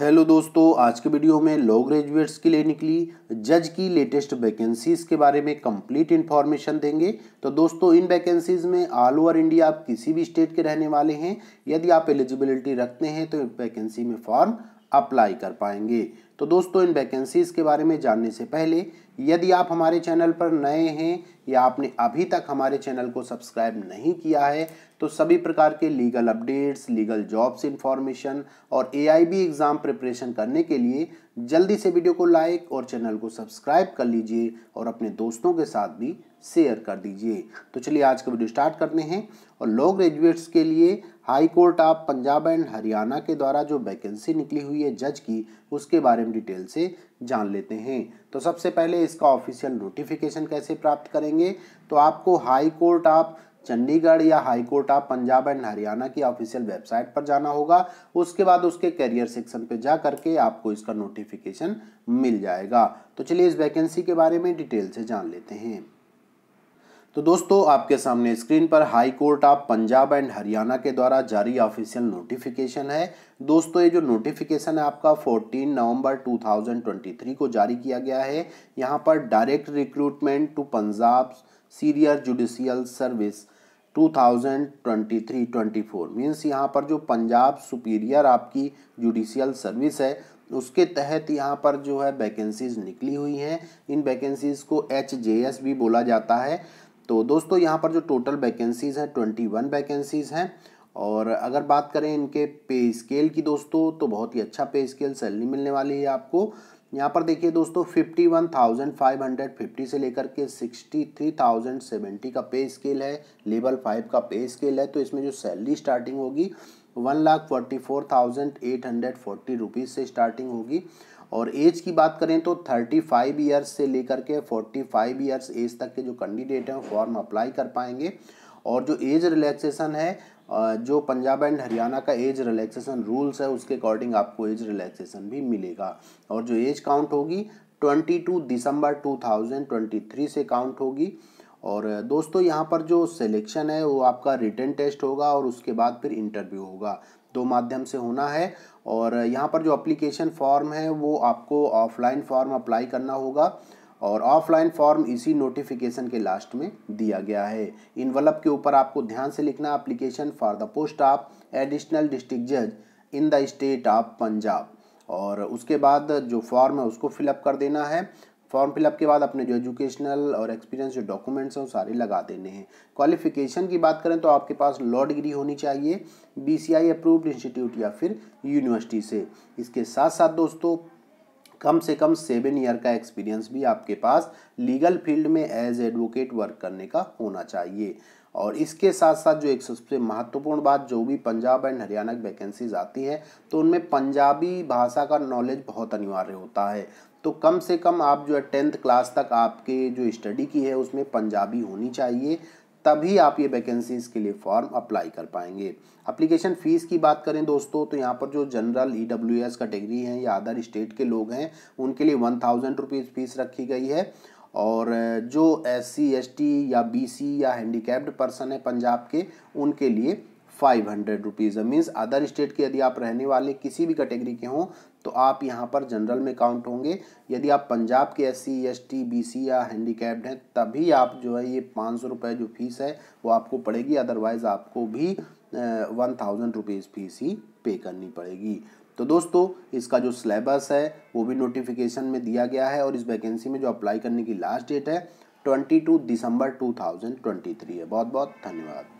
hello दोस्तों आज के वीडियो में लॉ ग्रेजुएट्स के लिए निकली जज की लेटेस्ट वैकेंसीज के बारे में कंप्लीट इन्फॉर्मेशन देंगे तो दोस्तों इन वैकेंसीज में ऑल ओवर इंडिया आप किसी भी स्टेट के रहने वाले हैं यदि आप एलिजिबिलिटी रखते हैं तो वैकेंसी में फॉर्म अप्लाई कर पाएंगे तो दोस्तों इन वैकेंसीज़ के बारे में जानने से पहले यदि आप हमारे चैनल पर नए हैं या आपने अभी तक हमारे चैनल को सब्सक्राइब नहीं किया है तो सभी प्रकार के legal updates legal jobs information और ए एग्ज़ाम प्रिपरेशन करने के लिए जल्दी से वीडियो को लाइक और चैनल को सब्सक्राइब कर लीजिए और अपने दोस्तों के साथ भी शेयर कर दीजिए तो चलिए आज का वीडियो स्टार्ट करते हैं और लॉ ग्रेजुएट्स के लिए high court of Punjab and Haryana के द्वारा जो वैकेंसी निकली हुई है जज की उसके बारे में डिटेल से जान लेते हैं तो सबसे पहले इसका ऑफिशियल नोटिफिकेशन कैसे प्राप्त करेंगे तो आपको हाई कोर्ट ऑफ चंडीगढ़ या high court of Punjab and Haryana की ऑफिशियल वेबसाइट पर जाना होगा उसके बाद उसके करियर सेक्शन पर जा करके आपको इसका नोटिफिकेशन मिल जाएगा तो चलिए इस वैकेंसी के बारे में डिटेल से जान लेते हैं तो दोस्तों आपके सामने स्क्रीन पर high court of Punjab and Haryana के द्वारा जारी ऑफिशियल नोटिफिकेशन है दोस्तों ये जो नोटिफिकेशन है आपका 14 नवंबर 2023 को जारी किया गया है यहाँ पर direct recruitment to Punjab superior judicial service 2023-24 means यहाँ पर जो पंजाब सुपीरियर आपकी जुडिशियल सर्विस है उसके तहत यहाँ पर जो है वैकेंसीज निकली हुई हैं इन वैकेंसीज को एच भी बोला जाता है तो दोस्तों यहाँ पर जो टोटल वैकेंसीज़ हैं ट्वेंटी वन वैकेंसीज़ हैं और अगर बात करें इनके पे स्केल की दोस्तों तो बहुत ही अच्छा पे स्केल सैलरी मिलने वाली है आपको यहाँ पर देखिए दोस्तों fifty one thousand five hundred fifty से लेकर के सिक्सटी थ्री थाउजेंड सेवेंटी का पे स्केल है लेवल फाइव का पे स्केल है तो इसमें जो सैलरी स्टार्टिंग होगी one lakh forty four thousand eight hundred forty rupees से स्टार्टिंग होगी और एज की बात करें तो थर्टी फाइव ईयर्स से लेकर के फोर्टी फाइव ईयर्स एज तक के जो कैंडिडेट हैं फॉर्म अप्लाई कर पाएंगे और जो एज रिलैक्सेशन है जो पंजाब एंड हरियाणा का एज रिलैक्सेशन रूल्स है उसके अकॉर्डिंग आपको एज रिलैक्सेशन भी मिलेगा और जो एज काउंट होगी टू दिसंबर थ्री से काउंट होगी और दोस्तों यहाँ पर जो सिलेक्शन है वो आपका रिटर्न टेस्ट होगा और उसके बाद फिर इंटरव्यू होगा दो माध्यम से होना है और यहाँ पर जो अप्लीकेशन फॉर्म है वो आपको ऑफलाइन फॉर्म अप्लाई करना होगा और ऑफलाइन फॉर्म इसी नोटिफिकेशन के लास्ट में दिया गया है इन के ऊपर आपको ध्यान से लिखना application for the post of additional district जज in the state of Punjab और उसके बाद जो फॉर्म है उसको फिलअप कर देना है फॉर्म फिलअप के बाद अपने जो एजुकेशनल और एक्सपीरियंस जो डॉक्यूमेंट्स हैं वो सारे लगा देने हैं क्वालिफिकेशन की बात करें तो आपके पास लॉ डिग्री होनी चाहिए B C I approved institute या फिर यूनिवर्सिटी से इसके साथ साथ दोस्तों कम से कम सेवन ईयर का एक्सपीरियंस भी आपके पास लीगल फील्ड में एज एडवोकेट वर्क करने का होना चाहिए और इसके साथ साथ जो एक सबसे महत्वपूर्ण बात जो भी पंजाब एंड हरियाणा की वैकेंसीज आती है तो उनमें पंजाबी भाषा का नॉलेज बहुत अनिवार्य होता है तो कम से कम आप जो है टेंथ क्लास तक आपके जो स्टडी की है उसमें पंजाबी होनी चाहिए तभी आप ये वैकेंसीज़ के लिए फॉर्म अप्लाई कर पाएंगे अप्लीकेशन फ़ीस की बात करें दोस्तों तो यहाँ पर जो general E W S category हैं या अदर स्टेट के लोग हैं उनके लिए वन थाउजेंड रुपीज़ फ़ीस रखी गई है और जो एस सी एस टी या बी सी या हैंडीकैप्ड पर्सन है पंजाब के उनके लिए five hundred rupees means other state के यदि आप रहने वाले किसी भी कैटेगरी के हों तो आप यहाँ पर जनरल में काउंट होंगे यदि आप पंजाब के S C S T B C या हैंडीकैप्ड हैं तभी आप जो है ये पाँच सौ रुपये जो फीस है वो आपको पड़ेगी अदरवाइज़ आपको भी वन थाउजेंड रुपीज़ फीस ही पे करनी पड़ेगी तो दोस्तों इसका जो सिलेबस है वो भी नोटिफिकेशन में दिया गया है और इस वैकेंसी में जो अप्लाई करने की लास्ट डेट है twenty two December two thousand twenty three है बहुत बहुत धन्यवाद